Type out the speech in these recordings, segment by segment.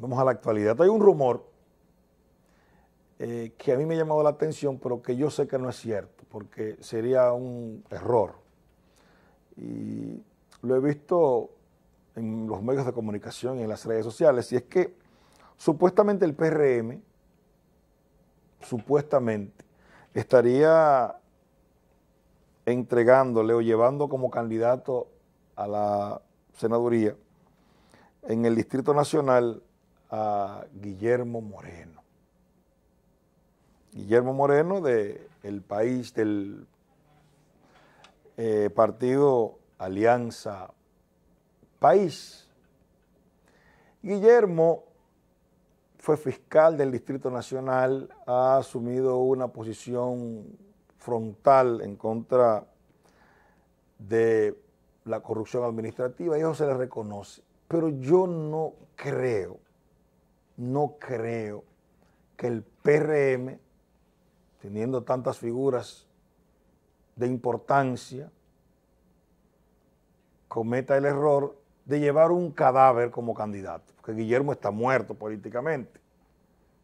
Vamos a la actualidad. Hay un rumor eh, que a mí me ha llamado la atención, pero que yo sé que no es cierto, porque sería un error. Y lo he visto en los medios de comunicación y en las redes sociales, y es que supuestamente el PRM, supuestamente, estaría entregándole o llevando como candidato a la senaduría en el Distrito Nacional a Guillermo Moreno. Guillermo Moreno de el país del eh, partido Alianza País. Guillermo fue fiscal del Distrito Nacional, ha asumido una posición frontal en contra de la corrupción administrativa, y eso se le reconoce. Pero yo no creo no creo que el PRM, teniendo tantas figuras de importancia, cometa el error de llevar un cadáver como candidato, porque Guillermo está muerto políticamente.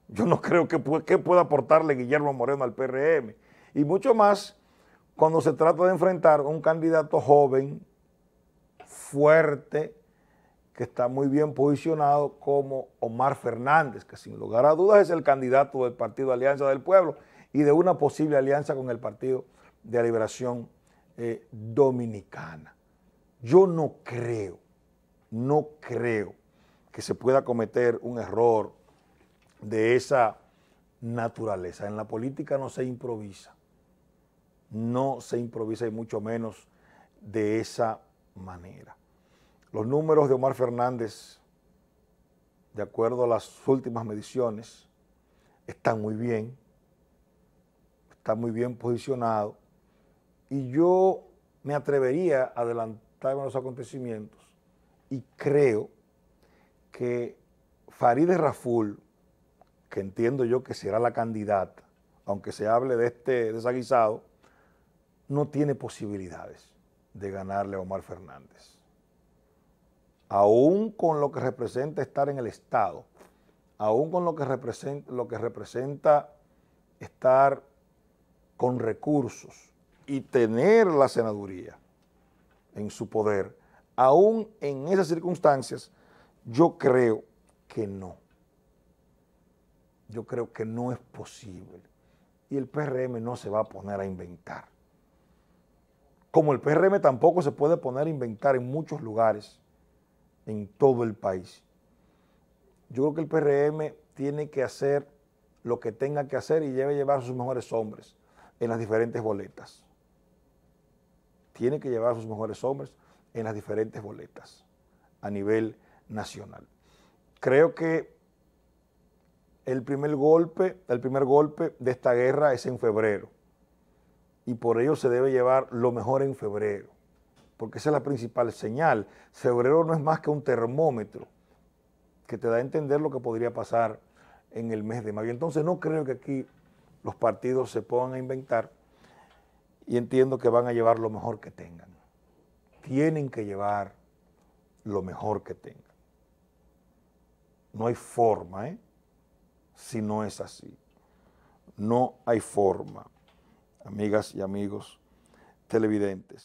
Yo no creo que, pueda aportarle Guillermo Moreno al PRM, y mucho más cuando se trata de enfrentar a un candidato joven, fuerte, que está muy bien posicionado como Omar Fernández, que sin lugar a dudas es el candidato del Partido Alianza del Pueblo y de una posible alianza con el Partido de Liberación eh, Dominicana. Yo no creo, no creo que se pueda cometer un error de esa naturaleza. En la política no se improvisa, no se improvisa y mucho menos de esa manera. Los números de Omar Fernández, de acuerdo a las últimas mediciones, están muy bien, están muy bien posicionados y yo me atrevería a adelantarme a los acontecimientos y creo que Farideh Raful, que entiendo yo que será la candidata, aunque se hable de este desaguisado, no tiene posibilidades de ganarle a Omar Fernández aún con lo que representa estar en el Estado, aún con lo que representa, lo que representa estar con recursos y tener la senaduría en su poder, aún en esas circunstancias, yo creo que no. Yo creo que no es posible. Y el PRM no se va a poner a inventar. Como el PRM tampoco se puede poner a inventar en muchos lugares en todo el país. Yo creo que el PRM tiene que hacer lo que tenga que hacer y debe llevar a sus mejores hombres en las diferentes boletas. Tiene que llevar a sus mejores hombres en las diferentes boletas a nivel nacional. Creo que el primer golpe, el primer golpe de esta guerra es en febrero y por ello se debe llevar lo mejor en febrero porque esa es la principal señal. Febrero no es más que un termómetro que te da a entender lo que podría pasar en el mes de mayo. Entonces no creo que aquí los partidos se pongan a inventar y entiendo que van a llevar lo mejor que tengan. Tienen que llevar lo mejor que tengan. No hay forma, ¿eh? Si no es así. No hay forma, amigas y amigos televidentes.